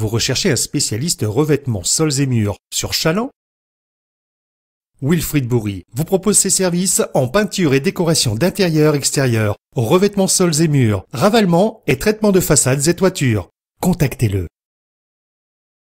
Vous recherchez un spécialiste revêtement sols et murs sur Chaland Wilfried Bourri vous propose ses services en peinture et décoration d'intérieur extérieur, revêtements sols et murs, ravalement et traitement de façades et toitures. Contactez-le.